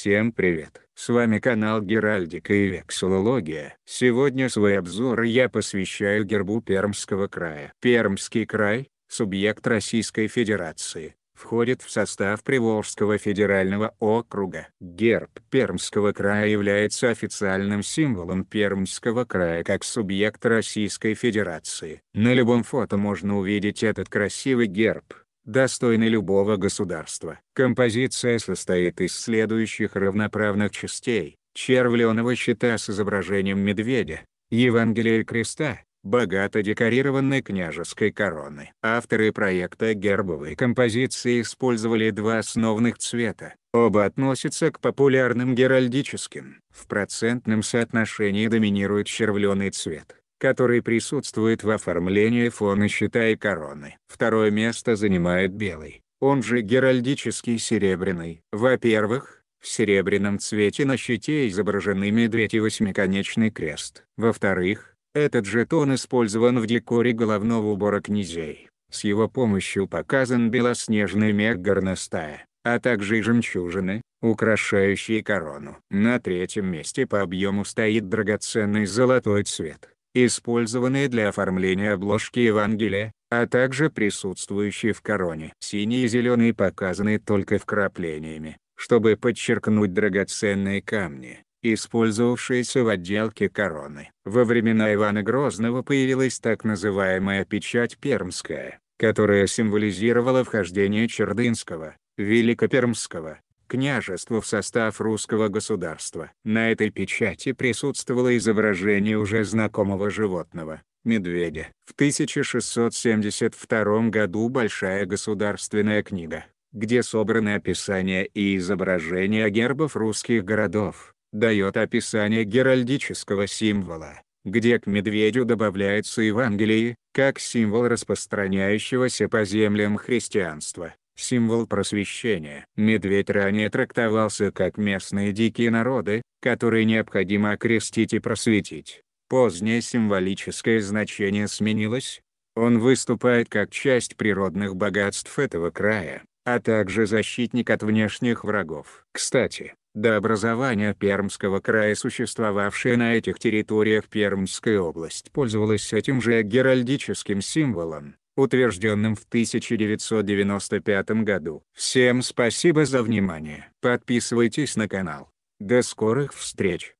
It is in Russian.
Всем привет! С вами канал Геральдика и Вексилология. Сегодня свой обзор я посвящаю гербу Пермского края. Пермский край – субъект Российской Федерации, входит в состав Приволжского федерального округа. Герб Пермского края является официальным символом Пермского края как субъекта Российской Федерации. На любом фото можно увидеть этот красивый герб достойны любого государства. Композиция состоит из следующих равноправных частей. Червленого щита с изображением медведя, Евангелия креста, богато декорированной княжеской короны. Авторы проекта гербовой композиции использовали два основных цвета. Оба относятся к популярным геральдическим. В процентном соотношении доминирует червленый цвет который присутствует в оформлении фона щита и короны. Второе место занимает белый, он же геральдический серебряный. Во-первых, в серебряном цвете на щите изображены медведь и восьмиконечный крест. Во-вторых, этот жетон использован в декоре головного убора князей. С его помощью показан белоснежный мех горностая, а также жемчужины, украшающие корону. На третьем месте по объему стоит драгоценный золотой цвет использованные для оформления обложки Евангелия, а также присутствующие в короне. Синие и зеленые показаны только вкраплениями, чтобы подчеркнуть драгоценные камни, использовавшиеся в отделке короны. Во времена Ивана Грозного появилась так называемая печать пермская, которая символизировала вхождение Чердынского, Великопермского, Княжеству в состав русского государства. На этой печати присутствовало изображение уже знакомого животного – медведя. В 1672 году Большая государственная книга, где собраны описания и изображения гербов русских городов, дает описание геральдического символа, где к медведю добавляется Евангелие, как символ распространяющегося по землям христианства символ просвещения. Медведь ранее трактовался как местные дикие народы, которые необходимо окрестить и просветить. Позднее символическое значение сменилось. Он выступает как часть природных богатств этого края, а также защитник от внешних врагов. Кстати, до образования Пермского края существовавшая на этих территориях Пермская область пользовалась этим же геральдическим символом утвержденным в 1995 году. Всем спасибо за внимание. Подписывайтесь на канал. До скорых встреч!